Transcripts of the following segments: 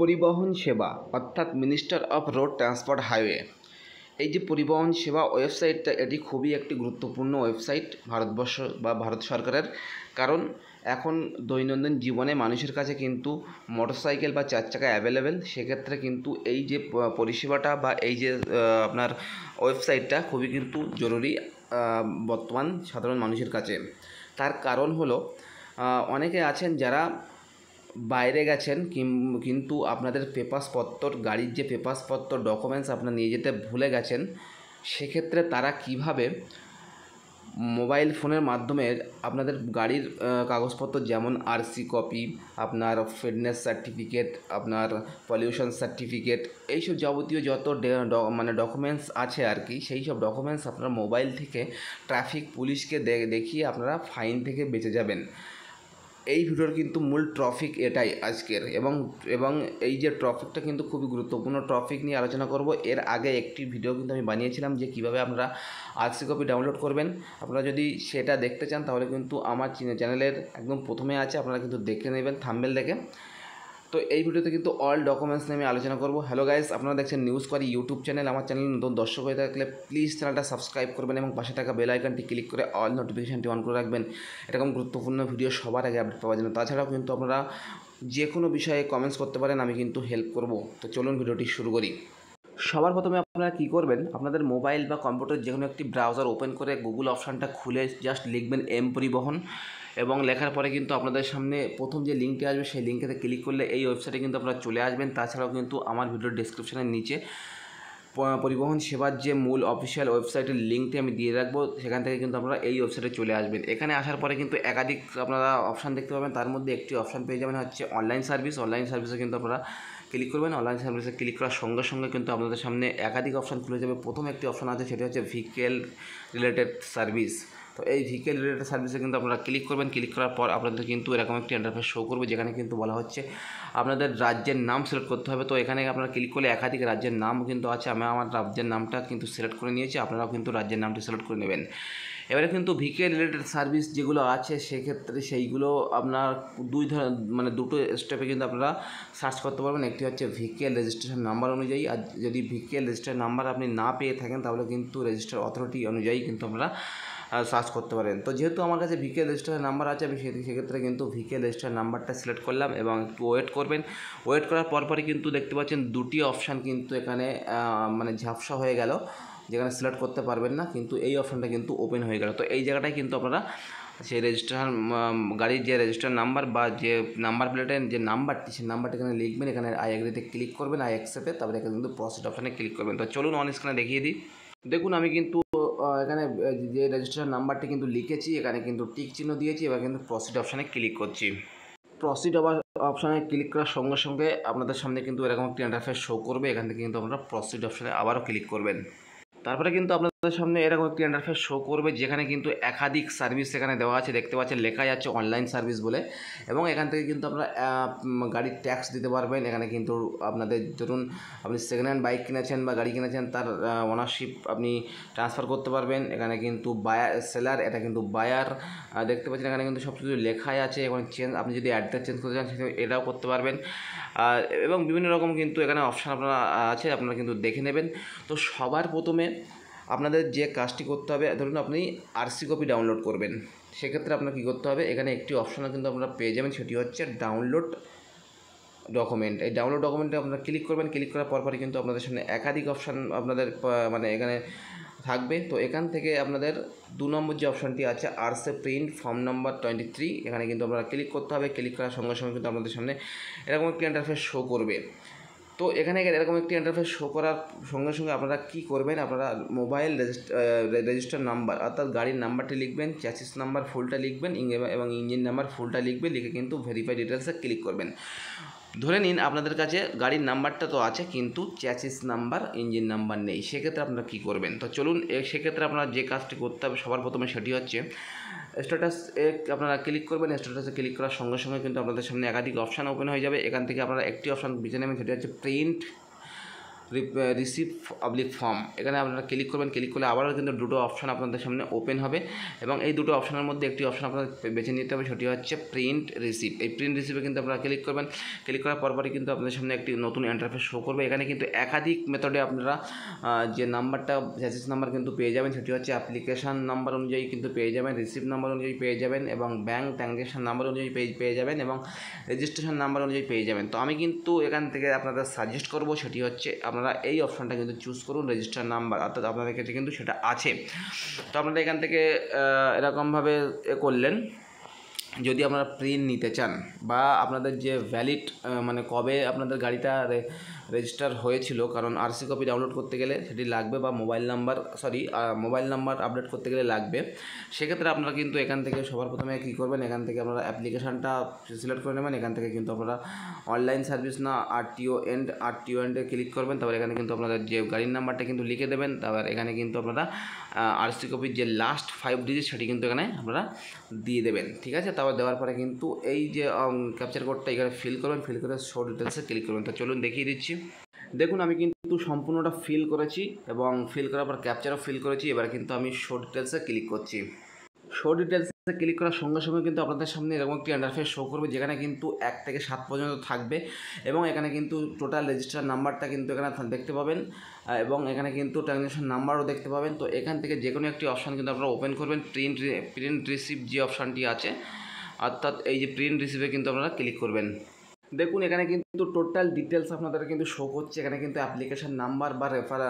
পরিবহন সেবা অর্থাৎ minister of road transport highway এই যে পরিবহন সেবা ওয়েবসাইটটা এটি খুবই একটি গুরুত্বপূর্ণ ওয়েবসাইট ভারতবর্ষ বা ভারত সরকারের কারণ এখন দৈনন্দিন জীবনে মানুষের কাছে কিন্তু মোটরসাইকেল বা চার চাকা অ্যাভেলেবেল সেক্ষেত্রে কিন্তু এই যে পরিষেবাটা বা এই যে আপনার ওয়েবসাইটটা খুবই কিন্তু জরুরি বর্তমান সাধারণ মানুষের কাছে তার কারণ হলো অনেকে আছেন যারা বাইরে গেছেন কিন্তু আপনাদের পেপাসপত্র গাড়ির যে পেপাসপত্র ডকুমেন্টস আপনার নিয়ে যেতে ভুলে গেছেন সেক্ষেত্রে তারা কিভাবে মোবাইল ফোনের মাধ্যমে আপনাদের গাড়ির কাগজপত্র যেমন আরসি কপি আপনার ফিটনেস সার্টিফিকেট আপনার পলিউশন সার্টিফিকেট এইসব যাবতীয় যত মানে ডকুমেন্টস আছে আর কি সেই সব ডকুমেন্টস আপনার মোবাইল থেকে ট্রাফিক পুলিশকে দেখিয়ে আপনারা ফাইন থেকে বেঁচে যাবেন এই ভিডিওর কিন্তু মূল টপিক এটাই আজকের এবং এবং এই যে টপিকটা কিন্তু খুবই গুরুত্বপূর্ণ টপিক নিয়ে আলোচনা করব এর আগে একটি ভিডিও কিন্তু আমি বানিয়েছিলাম যে কিভাবে আপনারা আরসি কপি ডাউনলোড করবেন আপনারা যদি সেটা দেখতে চান তাহলে কিন্তু আমার চ্যানেলের একদম প্রথমে আছে আপনারা কিন্তু দেখে নেবেন থাম্বেল দেখে তো এই ভিডিওতে কিন্তু অল ডকুমেন্টস নিয়ে আমি আলোচনা করবো হ্যালো গাইস আপনারা দেখছেন নিউজ করি ইউটিউব চ্যানেল আমার চ্যানেল নতুন দর্শক হয়ে থাকলে প্লিজ চ্যানেলটা সাবস্ক্রাইব করবেন এবং পাশে থাকা বেল আইকনটি ক্লিক করে অল নোটিফিকেশানটি অন করে রাখবেন এরকম গুরুত্বপূর্ণ ভিডিও সবার আগে আপডেট পাওয়ার জন্য তাছাড়াও কিন্তু আপনারা যে কোনো বিষয়ে কমেন্টস করতে পারেন আমি কিন্তু হেল্প করব তো চলুন ভিডিওটি শুরু করি সবার প্রথমে আপনারা কী করবেন আপনাদের মোবাইল বা কম্পিউটার যে কোনো একটি ব্রাউজার ওপেন করে গুগল অপশানটা খুলে জাস্ট লিখবেন এম পরিবহন এবং লেখার পরে কিন্তু আপনাদের সামনে প্রথম যে লিঙ্কটি আসবে সেই লিঙ্কেতে ক্লিক করলে এই ওয়েবসাইটে কিন্তু আপনারা চলে আসবেন তাছাড়াও কিন্তু আমার ভিডিওর ডিসক্রিপশানের নিচে পরিবহন সেবার যে মূল অফিসিয়াল ওয়েবসাইটের লিঙ্কটি আমি দিয়ে রাখবো সেখান থেকে কিন্তু আপনারা এই ওয়েবসাইটে চলে আসবেন এখানে আসার পরে কিন্তু একাধিক আপনারা অপশান দেখতে পাবেন তার মধ্যে একটি অপশান পেয়ে যাবেন হচ্ছে অনলাইন সার্ভিস অনলাইন সার্ভিসে কিন্তু আপনারা ক্লিক করবেন অনলাইন সার্ভিসে ক্লিক করার সঙ্গে সঙ্গে কিন্তু আপনাদের সামনে একাধিক অপশান খুলে যাবে প্রথম একটি অপশান আছে সেটি হচ্ছে ভিকেল রিলেটেড সার্ভিস তো এই ভিকেল রিলেটেড সার্ভিসে কিন্তু আপনারা ক্লিক করবেন ক্লিক করার পর আপনাদের কিন্তু এরকম একটি ইন্টারফেস শো করবে যেখানে কিন্তু বলা হচ্ছে আপনাদের রাজ্যের নাম সিলেক্ট করতে হবে তো এখানে আপনারা ক্লিক করলে একাধিক রাজ্যের নাম কিন্তু আছে আমি আমার রাজ্যের নামটা কিন্তু সিলেক্ট করে নিয়েছি আপনারাও কিন্তু রাজ্যের নামটি সিলেক্ট করে নেবেন এবারে কিন্তু ভিকে রিলেটেড সার্ভিস যেগুলো আছে সেক্ষেত্রে সেইগুলো আপনার দুই ধরনের মানে দুটো স্টেপে কিন্তু আপনারা সার্চ করতে পারবেন একটি হচ্ছে ভিকেল রেজিস্ট্রেশন নাম্বার অনুযায়ী আর যদি ভিকেল রেজিস্ট্রেশন নাম্বার আপনি না পেয়ে থাকেন তাহলে কিন্তু রেজিস্টার অথরিটি অনুযায়ী কিন্তু আমরা সার্চ করতে পারেন তো যেহেতু আমার কাছে ভিকে রেজিস্টারের নাম্বার আছে আমি সেক্ষেত্রে কিন্তু ভিকে রেজিস্টার নাম্বারটা সিলেক্ট করলাম এবং একটু ওয়েট করবেন ওয়েট করার পরপরই কিন্তু দেখতে পাচ্ছেন দুটি অপশান কিন্তু এখানে মানে ঝাপসা হয়ে গেল যেখানে সিলেক্ট করতে পারবেন না কিন্তু এই অপশানটা কিন্তু ওপেন হয়ে গেল তো এই জায়গাটায় কিন্তু আপনারা সেই রেজিস্ট্রেশন গাড়ির যে রেজিস্টার নাম্বার বা যে নাম্বার প্লেটের যে নাম্বারটি সেই নাম্বারটি এখানে লিখবেন এখানে আই এগ্রিতে ক্লিক করবেন আই এক্সেপে তারপরে এখানে কিন্তু প্রসেস অপশানে ক্লিক করবেন তো চলুন অনেক দেখিয়ে দিই দেখুন আমি কিন্তু এখানে যে রেজিস্ট্রেশন নাম্বারটি কিন্তু লিখেছি এখানে কিন্তু টিক চিহ্ন দিয়েছি এবার কিন্তু প্রসিড অপশানে ক্লিক করছি প্রসিড অপশানে ক্লিক করার সঙ্গে সঙ্গে আপনাদের সামনে কিন্তু এরকম একটি ইন্টারফেস শো করবে এখান থেকে কিন্তু আপনারা প্রসিড অপশানে আবারও ক্লিক করবেন তারপরে কিন্তু আপনাদের সামনে এরকম একটি ইন্টারফেস শো করবে যেখানে কিন্তু একাধিক সার্ভিস সেখানে দেওয়া আছে দেখতে পাচ্ছেন লেখা যাচ্ছে অনলাইন সার্ভিস বলে এবং এখান থেকে কিন্তু আপনারা গাড়ির ট্যাক্স দিতে পারবেন এখানে কিন্তু আপনাদের ধরুন আপনি সেকেন্ড হ্যান্ড বাইক কিনেছেন বা গাড়ি কিনেছেন তার ওনারশিপ আপনি ট্রান্সফার করতে পারবেন এখানে কিন্তু বায়ার সেলার এটা কিন্তু বায়ার দেখতে পাচ্ছেন এখানে কিন্তু সব কিছু লেখাই আছে এবং চেঞ্জ আপনি যদি অ্যাড্রেস চেঞ্জ করতে চান এটাও করতে পারবেন আর এবং বিভিন্ন রকম কিন্তু এখানে অপশান আপনারা আছে আপনারা কিন্তু দেখে নেবেন তো সবার প্রথমে আপনাদের যে কাজটি করতে হবে ধরুন আপনি আরসি কপি ডাউনলোড করবেন সেক্ষেত্রে আপনার কী করতে হবে এখানে একটি অপশানও কিন্তু আপনারা পেয়ে যাবেন সেটি হচ্ছে ডাউনলোড ডকুমেন্ট এই ডাউনলোড ডকুমেন্টে আপনারা ক্লিক করবেন ক্লিক করার পরপরই কিন্তু আপনাদের সামনে একাধিক অপশান আপনাদের মানে এখানে থাকবে তো এখান থেকে আপনাদের দু নম্বর যে অপশানটি আছে আর্সে print form number twenty three এখানে কিন্তু আপনারা ক্লিক করতে হবে ক্লিক করার সঙ্গে সঙ্গে কিন্তু আপনাদের সামনে এরকম একটি ইন্টারফেস শো করবে তো এখানে এরকম একটি ইন্টারফেস শো করার সঙ্গে সঙ্গে আপনারা কী করবেন আপনারা মোবাইল রেজিস্টার নাম্বার অর্থাৎ গাড়ির নাম্বারটি লিখবেন চ্যাসিস নাম্বার ফুলটা লিখবেন এবং ইঞ্জিন নাম্বার ফুলটা লিখবেন লিখে কিন্তু ভেরিফাই ডিটেলসে ক্লিক করবেন ধরে নিন আপনাদের কাছে গাড়ির নাম্বারটা তো আছে কিন্তু চ্যাসিস নাম্বার ইঞ্জিন নাম্বার নেই সেক্ষেত্রে আপনারা কী করবেন তো চলুন সেক্ষেত্রে আপনারা যে কাজটি করতে হবে সবার প্রথমে সেটি হচ্ছে স্ট্যাটাস এ আপনারা ক্লিক করবেন স্ট্যাটাসে ক্লিক করার সঙ্গে সঙ্গে কিন্তু আপনাদের সামনে একাধিক অপশান ওপেন হয়ে যাবে এখান থেকে আপনারা একটি অপশান বেছে নেবেন সেটি হচ্ছে প্রিন্ট রিসিভ পাবলিক ফর্ম এখানে আপনারা ক্লিক করবেন ক্লিক করলে আবারও কিন্তু দুটো অপশান আপনাদের সামনে ওপেন হবে এবং এই দুটো অপশানের মধ্যে একটি অপশান আপনাদের বেছে নিতে হবে সেটি হচ্ছে প্রিন্ট রিসিভ এই প্রিন্ট রিসিভে কিন্তু আপনারা ক্লিক করবেন ক্লিক করার পরপরই কিন্তু আপনাদের সামনে একটি নতুন ইন্টারফেস শো করবে এখানে কিন্তু একাধিক মেথডে আপনারা যে নাম্বারটা স্যাসিস নাম্বার কিন্তু পেয়ে যাবেন সেটি হচ্ছে অ্যাপ্লিকেশান নাম্বার অনুযায়ী কিন্তু পেয়ে যাবেন রিসিভ নাম্বার অনুযায়ী পেয়ে যাবেন এবং ব্যাঙ্ক ট্রানজ্যাকশান নাম্বার অনুযায়ী পেয়ে পেয়ে যাবেন এবং রেজিস্ট্রেশন নাম্বার অনুযায়ী পেয়ে যাবেন তো আমি কিন্তু এখান থেকে আপনাদের সাজেস্ট করব সেটি হচ্ছে আপনারা এই অপশানটা কিন্তু চুজ করুন রেজিস্টার নাম্বার অর্থাৎ আপনাদের ক্ষেত্রে কিন্তু সেটা আছে তো আপনারা এখান থেকে এরকমভাবে এ করলেন যদি আপনারা প্রিন্ট নিতে চান বা আপনাদের যে ভ্যালিড মানে কবে আপনাদের গাড়িটা রেজিস্টার হয়েছিল কারণ আরসি কপি ডাউনলোড করতে গেলে সেটি লাগবে বা mobile number sorry mobile number update করতে গেলে লাগবে সেক্ষেত্রে আপনারা কিন্তু এখান থেকে সবার প্রথমে কী করবেন এখান থেকে আপনারা অ্যাপ্লিকেশানটা সিলেক্ট করে নেবেন এখান থেকে কিন্তু আপনারা অনলাইন সার্ভিস না আরটিও এন্ড আরটিও এন্ডে ক্লিক করবেন তারপর এখানে কিন্তু আপনাদের যে গাড়ির নাম্বারটা কিন্তু লিখে দেবেন তারপর এখানে কিন্তু আপনারা আরসি কপির যে লাস্ট ফাইভ ডিজিট সেটি কিন্তু এখানে আপনারা দিয়ে দেবেন ঠিক আছে তারপর দেওয়ার পরে কিন্তু এই যে ক্যাপচার কোডটা এখানে ফিল করবেন ফিল করে শো ডিটেলসে ক্লিক করবেন তো চলুন দেখিয়ে দিচ্ছি দেখুন আমি কিন্তু সম্পূর্ণটা ফিল করেছি এবং ফিল করার পর ক্যাপচারও ফিল করেছি এবার কিন্তু আমি শো ডিটেলসে ক্লিক করছি শো ডিটেলসে ক্লিক করার সঙ্গে সঙ্গে কিন্তু আপনাদের সামনে এরকম একটি আন্ডারফেস শো করবে যেখানে কিন্তু এক থেকে সাত পর্যন্ত থাকবে এবং এখানে কিন্তু টোটাল রেজিস্টার নাম্বারটা কিন্তু এখানে দেখতে পাবেন এবং এখানে কিন্তু ট্রানজ্যাকশন নাম্বারও দেখতে পাবেন তো এখান থেকে যে কোনো একটি অপশান কিন্তু আপনারা ওপেন করবেন প্রিন্ট প্রিন্ট রিসিভ যে অপশানটি আছে অর্থাৎ এই যে প্রিন্ট রিসিভে কিন্তু আপনারা ক্লিক করবেন দেখুন এখানে কিন্তু টোটাল ডিটেলস আপনাদের কিন্তু শো করছে এখানে কিন্তু অ্যাপ্লিকেশন নাম্বার বা রেফার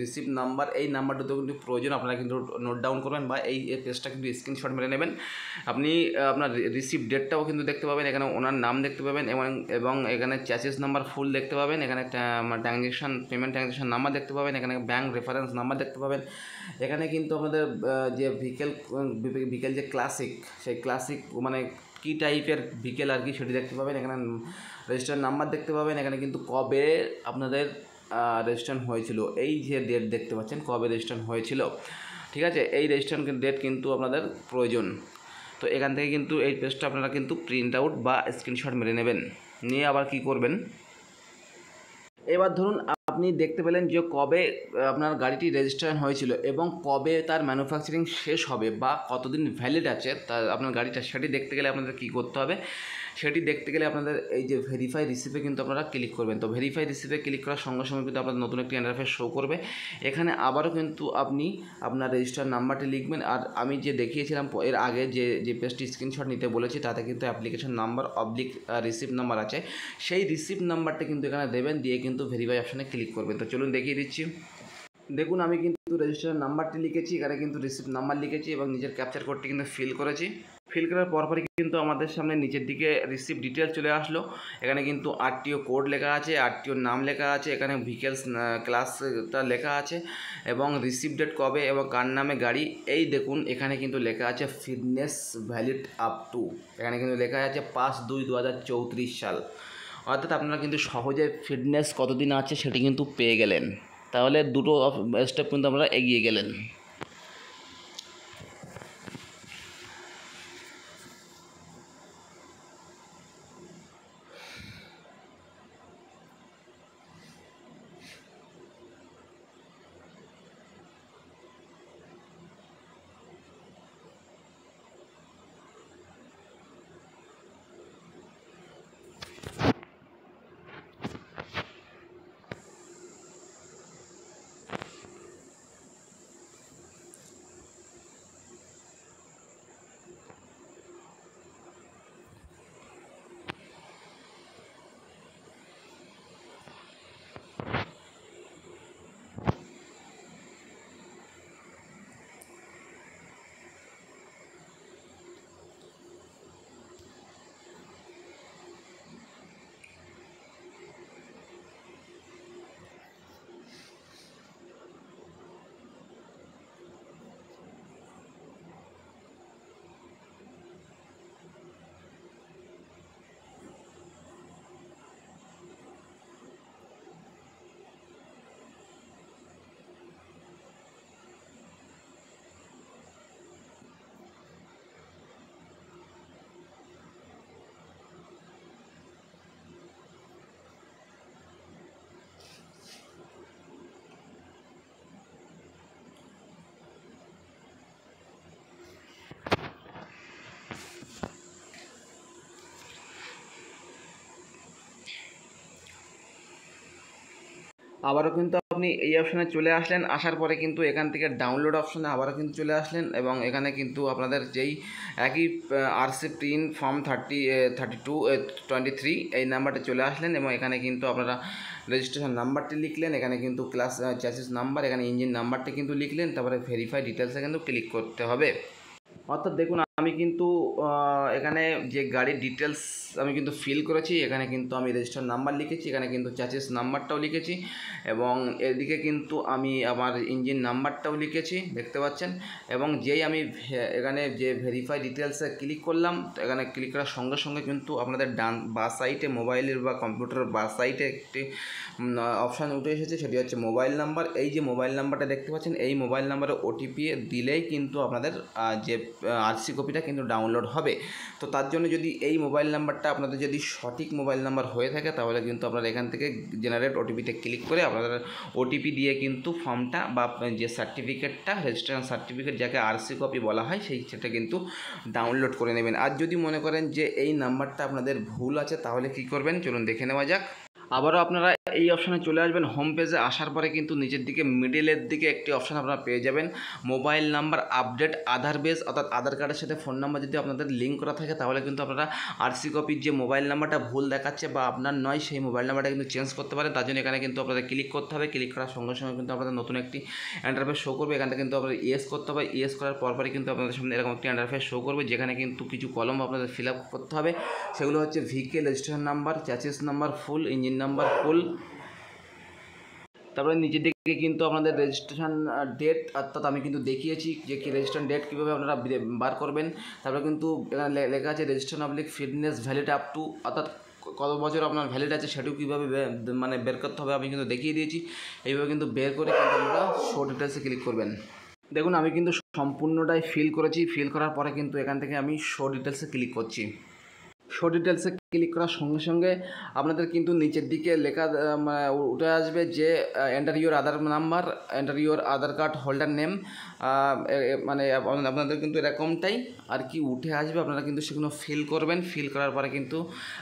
রিসিভ নাম্বার এই নাম্বারটা কিন্তু প্রয়োজন আপনারা কিন্তু নোট ডাউন করবেন বা এই পেজটা কিন্তু স্ক্রিনশট মেরে নেবেন আপনি আপনার রিসিভ ডেটটাও কিন্তু দেখতে পাবেন এখানে ওনার নাম দেখতে পাবেন এবং এবং এখানে চ্যাচেস নাম্বার ফুল দেখতে পাবেন এখানে ট্রানজেকশন পেমেন্ট ট্রানজেকশন নাম্বার দেখতে পাবেন এখানে ব্যাঙ্ক রেফারেন্স নাম্বার দেখতে পাবেন এখানে কিন্তু আমাদের যে ভিকেল ভিকেল যে ক্লাসিক সেই ক্লাসিক মানে কী টাইপের বিকেল আর কি সেটি দেখতে পাবেন এখানে রেজিস্ট্রেশন নাম্বার দেখতে পাবেন এখানে কিন্তু কবে আপনাদের রেজিস্ট্রেশন হয়েছিল এই যে ডেট দেখতে পাচ্ছেন কবে রেজিস্ট্রেশন হয়েছিল ঠিক আছে এই রেজিস্ট্রেশন ডেট কিন্তু আপনাদের প্রয়োজন তো এখান থেকে কিন্তু এই পেজটা আপনারা কিন্তু প্রিন্ট আউট বা স্ক্রিনশট মেরে নেবেন নিয়ে আবার কি করবেন এবার ধরুন আপনি দেখতে পেলেন যে কবে আপনার গাড়িটি রেজিস্ট্রেশন হয়েছিল এবং কবে তার ম্যানুফ্যাকচারিং শেষ হবে বা কতদিন ভ্যালিড আছে তার আপনার গাড়িটা সেটি দেখতে গেলে আপনাদের কী করতে হবে সেটি দেখতে গেলে আপনাদের এই যে ভেরিফাই রিসিপে কিন্তু আপনারা ক্লিক করবেন তো ভেরিফাই রিসিপে ক্লিক করার সঙ্গে সঙ্গে কিন্তু আপনাদের নতুন একটি ইন্টারফেস শো করবে এখানে আবারও কিন্তু আপনি আপনার রেজিস্টার নাম্বারটি লিখবেন আর আমি যে দেখিয়েছিলাম এর আগে যে যে পেজটি স্ক্রিনশট নিতে বলেছি তাতে কিন্তু অ্যাপ্লিকেশন নাম্বার অবলিক রিসিপ্ট নাম্বার আছে সেই রিসিপ্ট নাম্বারটা কিন্তু এখানে দেবেন দিয়ে কিন্তু ভেরিফাই অপশানে ক্লিক করবেন তো চলুন দেখিয়ে দিচ্ছি দেখুন আমি কিন্তু রেজিস্টার নাম্বারটি লিখেছি এখানে কিন্তু রিসিপ্ট নাম্বার লিখেছি এবং নিজের ক্যাপচার কোডটি কিন্তু ফিল করেছি ফিল করার পরই কিন্তু আমাদের সামনে নিচের দিকে রিসিভ ডিটেল চলে আসলো এখানে কিন্তু আরটিও কোড লেখা আছে আরটিওর নাম লেখা আছে এখানে ভিকেলস ক্লাসটা লেখা আছে এবং রিসিভ ডেট কবে এবং কার নামে গাড়ি এই দেখুন এখানে কিন্তু লেখা আছে ফিটনেস ভ্যালিড আপ টু এখানে কিন্তু লেখা আছে পাঁচ দুই দু সাল অর্থাৎ আপনারা কিন্তু সহজে ফিটনেস কতদিন আছে সেটি কিন্তু পেয়ে গেলেন তাহলে দুটো স্টেপ কিন্তু আপনারা এগিয়ে গেলেন আবারও কিন্তু আপনি এই অপশানে চলে আসলেন আসার পরে কিন্তু এখান থেকে ডাউনলোড অপশানে আবারও কিন্তু চলে আসলেন এবং এখানে কিন্তু আপনাদের যেই একই RC print form thirty thirty two twenty three এই নাম্বারটা চলে আসলেন এবং এখানে কিন্তু আপনারা রেজিস্ট্রেশন নাম্বারটি লিখলেন এখানে কিন্তু ক্লাস চ্যাসিস নাম্বার এখানে ইঞ্জিন নাম্বারটি কিন্তু লিখলেন তারপরে ভেরিফাই ডিটেলসে কিন্তু ক্লিক করতে হবে অর্থাৎ দেখুন আমি কিন্তু এখানে যে গাড়ির ডিটেলস আমি কিন্তু ফিল করেছি এখানে কিন্তু আমি রেজিস্টার নাম্বার লিখেছি এখানে কিন্তু চার্জেস নাম্বারটাও লিখেছি এবং এদিকে কিন্তু আমি আমার ইঞ্জিন নাম্বারটাও লিখেছি দেখতে পাচ্ছেন এবং যেই আমি এখানে যে ভেরিফাই ডিটেলসে ক্লিক করলাম এখানে ক্লিক করার সঙ্গে সঙ্গে কিন্তু আপনাদের ডান বা সাইটে মোবাইলের বা কম্পিউটার বা সাইটে একটি অপশান উঠে এসেছে সেটি হচ্ছে মোবাইল নাম্বার এই যে মোবাইল নাম্বারটা দেখতে পাচ্ছেন এই মোবাইল নাম্বারে ওটিপি দিলেই কিন্তু আপনাদের যে আরসি কপিটা কিন্তু ডাউনলোড হবে তো তার জন্য যদি এই মোবাইল নাম্বারটা আপনাদের যদি সঠিক মোবাইল নাম্বার হয়ে থাকে তাহলে কিন্তু আপনারা এখান থেকে জেনারেট ওটিপিতে ক্লিক করে আপনাদের ওটিপি দিয়ে কিন্তু ফর্মটা বা যে সার্টিফিকেটটা রেজিস্ট্রেশন সার্টিফিকেট যাকে আরসি কপি বলা হয় সেই সেটা কিন্তু ডাউনলোড করে নেবেন আর যদি মনে করেন যে এই নাম্বারটা আপনাদের ভুল আছে তাহলে কি করবেন চলুন দেখে নেওয়া যাক আবারও আপনারা এই অপশানে চলে আসবেন হোম পেজে আসার পরে কিন্তু নিচের দিকে মিডিলের দিকে একটি অপশান আপনারা পেয়ে যাবেন mobile number update Aadhaar base অর্থাৎ আধার কার্ডের সাথে ফোন নাম্বার যদি আপনাদের লিঙ্ক করা থাকে তাহলে কিন্তু আপনারা আরসি কপির যে মোবাইল নাম্বারটা ভুল দেখাচ্ছে বা আপনার নয় সেই মোবাইল নাম্বারটা কিন্তু চেঞ্জ করতে পারেন তার জন্য এখানে কিন্তু আপনাদের ক্লিক করতে হবে ক্লিক করার সঙ্গে সঙ্গে কিন্তু আপনাদের নতুন একটি অ্যান্ডারফেস শো করবে এখানে কিন্তু আপনাদের ইয়েস করতে হবে ইয়েস করার পরপরই কিন্তু আপনাদের সামনে এরকম একটি অ্যান্ডারফেস শো করবে যেখানে কিন্তু কিছু কলম আপনাদের ফিল আপ করতে হবে সেগুলো হচ্ছে ভিকে registration number chassis number full engine number full তারপরে নিচের দিকে কিন্তু আপনাদের রেজিস্ট্রেশন ডেট অর্থাৎ আমি কিন্তু দেখিয়েছি যে কি রেজিস্ট্রেশন ডেট কীভাবে আপনারা বার করবেন তারপরে কিন্তু লেখা আছে registration public fitness valid up to অর্থাৎ কত বছর আপনার ভ্যালিড আছে সেটাও কীভাবে মানে বের করতে হবে আমি কিন্তু দেখিয়ে দিয়েছি এইভাবে কিন্তু বের করে কিন্তু আপনারা শো ডিটেলসে ক্লিক করবেন দেখুন আমি কিন্তু সম্পূর্ণটাই ফিল করেছি ফিল করার পরে কিন্তু এখান থেকে আমি শো ডিটেলসে ক্লিক করছি শো ডিটেলসে ক্লিক করার সঙ্গে সঙ্গে আপনাদের কিন্তু নিচের দিকে লেখা মানে উঠে আসবে যে enter your Aadhaar number enter your Aadhaar card holder name মানে আপনাদের কিন্তু এরকমটাই আর কি উঠে আসবে আপনারা কিন্তু সেগুলো ফিল করবেন ফিল করার পরে কিন্তু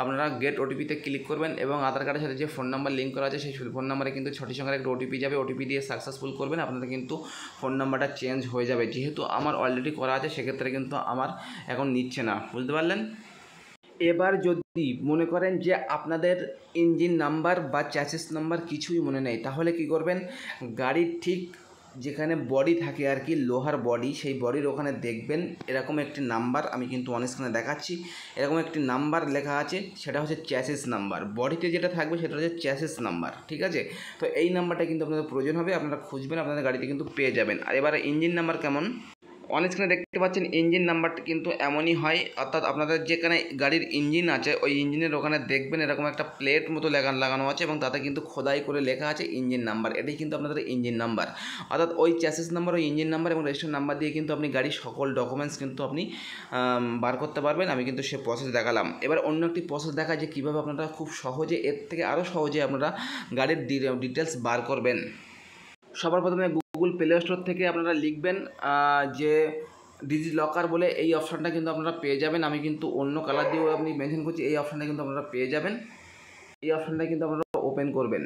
আপনারা গেট ওটিপিতে ক্লিক করবেন এবং আধার কার্ডের সাথে যে ফোন নাম্বার লিঙ্ক করা আছে সেই ফোন নাম্বারে কিন্তু ছটি সঙ্গে একটা ওটিপি যাবে ওটিপি দিয়ে সাকসেসফুল করবেন আপনাদের কিন্তু ফোন নাম্বারটা চেঞ্জ হয়ে যাবে যেহেতু আমার অলরেডি করা আছে সেক্ষেত্রে কিন্তু আমার এখন নিচ্ছে না বুঝতে পারলেন এবার যদি মনে করেন যে আপনাদের ইঞ্জিন নাম্বার বা চ্যাসেস নাম্বার কিছুই মনে নেই তাহলে কি করবেন গাড়ির ঠিক যেখানে বডি থাকে আর কি লোহার বডি সেই বডির ওখানে দেখবেন এরকম একটি নাম্বার আমি কিন্তু অনেক স্ক্রিনে দেখাচ্ছি এরকম একটি নাম্বার লেখা আছে সেটা হচ্ছে চ্যাসেস নাম্বার বডিতে যেটা থাকবে সেটা হচ্ছে চ্যাসেস নাম্বার ঠিক আছে তো এই নাম্বারটা কিন্তু আপনাদের প্রয়োজন হবে আপনারা খুঁজবেন আপনাদের গাড়িতে কিন্তু পেয়ে যাবেন আর এবার ইঞ্জিন নাম্বার কেমন অন স্ক্রিনে দেখতে পাচ্ছেন ইঞ্জিন নাম্বারটা কিন্তু এমনই হয় অর্থাৎ আপনাদের যেখানে গাড়ির ইঞ্জিন আছে ওই ইঞ্জিনের ওখানে দেখবেন এরকম একটা প্লেট মতো লাগানো আছে এবং তাতে কিন্তু খোদাই করে লেখা আছে ইঞ্জিন নাম্বার এটাই কিন্তু আপনাদের ইঞ্জিন নাম্বার অর্থাৎ ওই চ্যাসেস নাম্বার ওই ইঞ্জিন নাম্বার এবং রেজিস্টার নাম্বার দিয়ে কিন্তু আপনি গাড়ির সকল ডকুমেন্টস কিন্তু আপনি বার করতে পারবেন আমি কিন্তু সে প্রসেস দেখালাম এবার অন্য একটি প্রসেস দেখা যে কীভাবে আপনারা খুব সহজে এর থেকে আরও সহজে আপনারা গাড়ির ডিটেলস বার করবেন সবার প্রথমে গুগল প্লে স্টোর থেকে আপনারা লিখবেন যে ডিজি লকার বলে এই অপশানটা কিন্তু আপনারা পেয়ে যাবেন আমি কিন্তু অন্য কালার দিয়েও আপনি মেনশন করছি এই অপশানটা কিন্তু আপনারা পেয়ে যাবেন এই অপশানটা কিন্তু আপনারা ওপেন করবেন